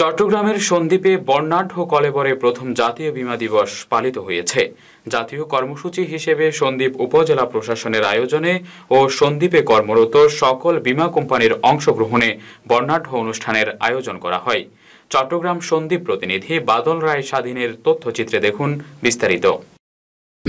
চট্টগ্রামের সন্দ্বীপে বর্ণাঢ্য কলেবরে প্রথম জাতীয় বীমা দিবস পালিত হয়েছে জাতীয় কর্মসূচি হিসেবে সন্দ্বীপ উপজেলা প্রশাসনের আয়োজনে ও সন্দ্বীপে কর্মরত সকল বীমা কোম্পানির অংশগ্রহণে বর্ণাঢ্য অনুষ্ঠানের আয়োজন করা হয় চট্টগ্রাম সন্দ্বীপ প্রতিনিধি বাদল রায় স্বাধীনের তথ্যচিত্রে দেখুন বিস্তারিত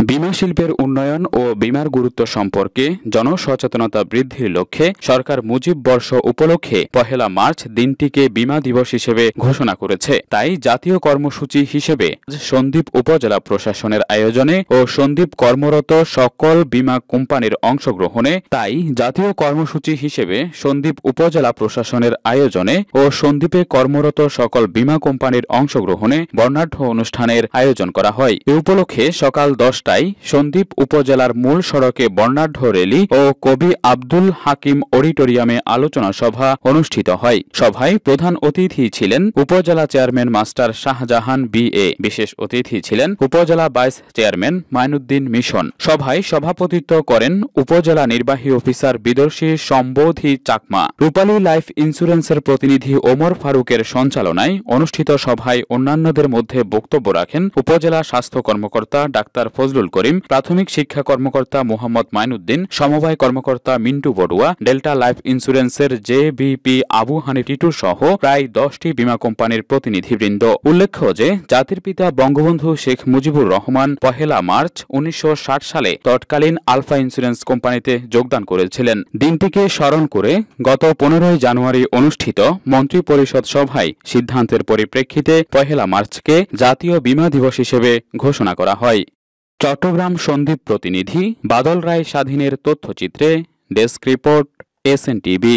বিমা শিল্পের উন্নয়ন ও বিমার গুরুত্ব সম্পর্কে জনসচেতনতা বৃদ্ধির লক্ষ্যে সরকার মুজিব বর্ষ উপলক্ষে পহেলা মার্চ দিনটিকে বিমা দিবস হিসেবে ঘোষণা করেছে তাই জাতীয় কর্মসূচি হিসেবে সন্দীপ উপজেলা প্রশাসনের আয়োজনে ও সন্দ্বীপ কর্মরত সকল বিমা কোম্পানির অংশগ্রহণে তাই জাতীয় কর্মসূচি হিসেবে সন্দ্বীপ উপজেলা প্রশাসনের আয়োজনে ও সন্দ্বীপে কর্মরত সকল বিমা কোম্পানির অংশগ্রহণে বর্ণাঢ্য অনুষ্ঠানের আয়োজন করা হয় এ উপলক্ষে সকাল দশটায় জেলায় সন্দ্বীপ উপজেলার মূল সড়কে বর্ণাঢ্য রেলি ও কবি আব্দুল হাকিম অডিটোরিয়ামে আলোচনা সভা অনুষ্ঠিত হয় সভায় প্রধান অতিথি ছিলেন উপজেলা চেয়ারম্যান মাস্টার শাহজাহান বিএ বিশেষ অতিথি ছিলেন উপজেলা ভাইস চেয়ারম্যান মাইনুদ্দিন মিশন সভায় সভাপতিত্ব করেন উপজেলা নির্বাহী অফিসার বিদর্শী সম্বোধি চাকমা রূপালী লাইফ ইন্স্যুরেন্সের প্রতিনিধি ওমর ফারুকের সঞ্চালনায় অনুষ্ঠিত সভায় অন্যান্যদের মধ্যে বক্তব্য রাখেন উপজেলা স্বাস্থ্য কর্মকর্তা ডাক্তার ফজলুল আব্দুল করিম প্রাথমিক শিক্ষা কর্মকর্তা মোহাম্মদ মাইনুদ্দিন সমবায় কর্মকর্তা মিন্টু বড়ুয়া ডেল্টা লাইফ ইন্স্যুরেন্সের জে বিপি আবু হানি টিটু সহ প্রায় দশটি বীমা কোম্পানির প্রতিনিধিবৃন্দ উল্লেখ্য যে জাতির পিতা বঙ্গবন্ধু শেখ মুজিবুর রহমান পহেলা মার্চ উনিশশো সালে তৎকালীন আলফা ইন্স্যুরেন্স কোম্পানিতে যোগদান করেছিলেন দিনটিকে স্মরণ করে গত পনেরোই জানুয়ারি অনুষ্ঠিত মন্ত্রী পরিষদ সভায় সিদ্ধান্তের পরিপ্রেক্ষিতে পহেলা মার্চকে জাতীয় বীমা দিবস হিসেবে ঘোষণা করা হয় চট্টগ্রাম সন্দীপ প্রতিনিধি বাদল রায় স্বাধীনের তথ্যচিত্রে ডেস্ক রিপোর্ট এসএনটিভি